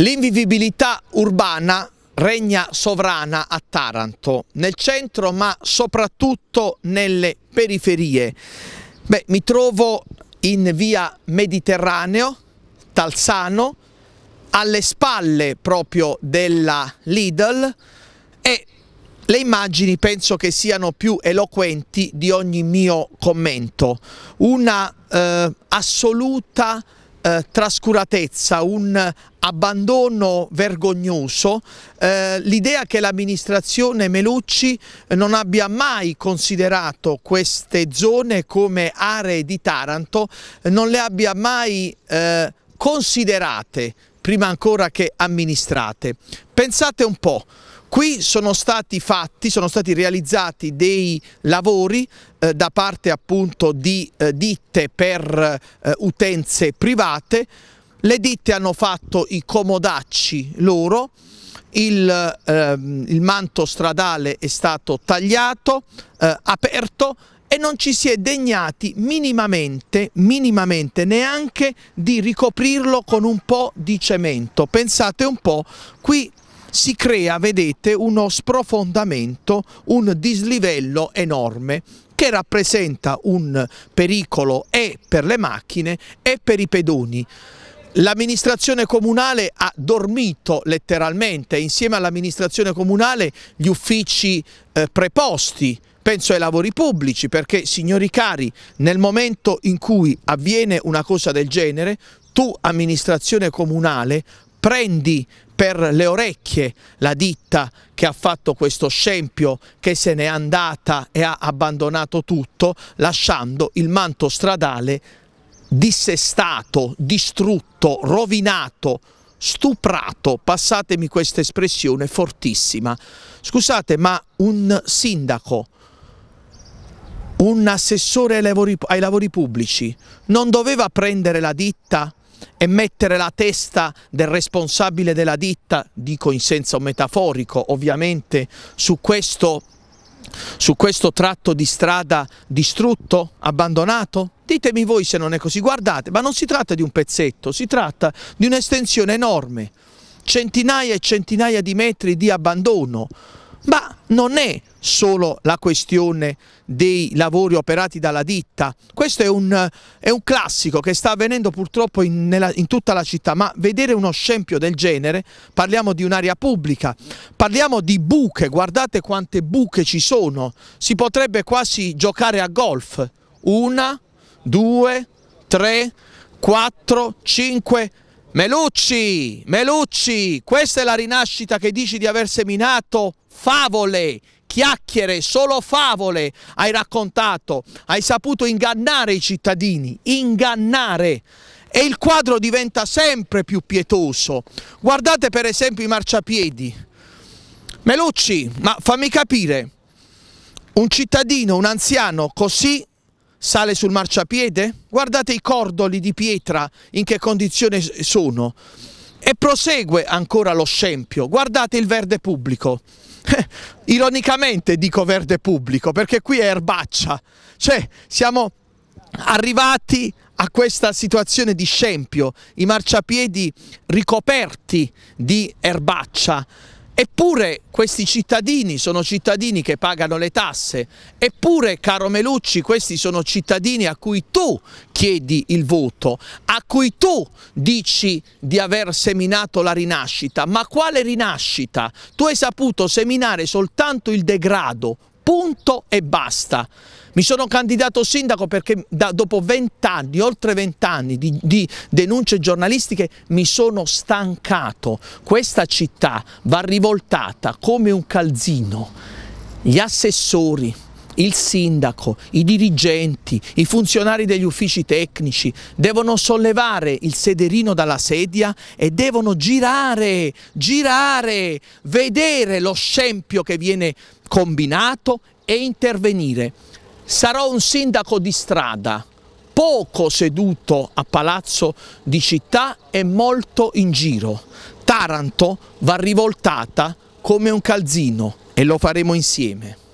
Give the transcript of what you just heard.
L'invivibilità urbana regna sovrana a Taranto, nel centro ma soprattutto nelle periferie. Beh, mi trovo in via Mediterraneo, Talsano, alle spalle proprio della Lidl e le immagini penso che siano più eloquenti di ogni mio commento. Una eh, assoluta eh, trascuratezza, un abbandono vergognoso, eh, l'idea che l'amministrazione Melucci non abbia mai considerato queste zone come aree di Taranto, non le abbia mai eh, considerate prima ancora che amministrate. Pensate un po', Qui sono stati fatti, sono stati realizzati dei lavori eh, da parte appunto di eh, ditte per eh, utenze private, le ditte hanno fatto i comodacci loro, il, ehm, il manto stradale è stato tagliato, eh, aperto e non ci si è degnati minimamente, minimamente neanche di ricoprirlo con un po' di cemento. Pensate un po', qui si crea, vedete, uno sprofondamento, un dislivello enorme che rappresenta un pericolo e per le macchine e per i pedoni. L'amministrazione comunale ha dormito letteralmente, insieme all'amministrazione comunale gli uffici eh, preposti, penso ai lavori pubblici, perché signori cari, nel momento in cui avviene una cosa del genere, tu amministrazione comunale prendi per le orecchie la ditta che ha fatto questo scempio, che se n'è andata e ha abbandonato tutto, lasciando il manto stradale dissestato, distrutto, rovinato, stuprato, passatemi questa espressione fortissima. Scusate, ma un sindaco, un assessore ai lavori, ai lavori, pubblici non doveva prendere la ditta e mettere la testa del responsabile della ditta, dico in senso metaforico ovviamente, su questo, su questo tratto di strada distrutto, abbandonato? Ditemi voi se non è così, guardate, ma non si tratta di un pezzetto, si tratta di un'estensione enorme, centinaia e centinaia di metri di abbandono, ma non è solo la questione dei lavori operati dalla ditta, questo è un, è un classico che sta avvenendo purtroppo in, nella, in, tutta la città, ma vedere uno scempio del genere, parliamo di un'area pubblica, parliamo di buche, guardate quante buche ci sono, si potrebbe quasi giocare a golf, una, due, tre, quattro, cinque, Melucci, Melucci, questa è la rinascita che dici di aver seminato favole, chiacchiere, solo favole hai raccontato, hai saputo ingannare i cittadini, ingannare e il quadro diventa sempre più pietoso. Guardate per esempio i marciapiedi. Melucci, ma fammi capire, un cittadino, un anziano così sale sul marciapiede? Guardate i cordoli di pietra in che condizione sono. E prosegue ancora lo scempio. Guardate il verde pubblico. Eh, ironicamente dico verde pubblico perché qui è erbaccia. Cioè siamo arrivati a questa situazione di scempio, i marciapiedi ricoperti di erbaccia. Eppure questi cittadini sono cittadini che pagano le tasse, eppure caro Melucci questi sono cittadini a cui tu chiedi il voto, a cui tu dici di aver seminato la rinascita, ma quale rinascita? Tu hai saputo seminare soltanto il degrado, punto e basta. Mi sono candidato sindaco perché da, dopo vent'anni, oltre vent'anni di, di denunce giornalistiche mi sono stancato. Questa città va rivoltata come un calzino. Gli assessori, il sindaco, i dirigenti, i funzionari degli uffici tecnici devono sollevare il sederino dalla sedia e devono girare, girare, vedere lo scempio che viene combinato e intervenire. Sarò un sindaco di strada, poco seduto a palazzo di città e molto in giro. Taranto va rivoltata come un calzino e lo faremo insieme.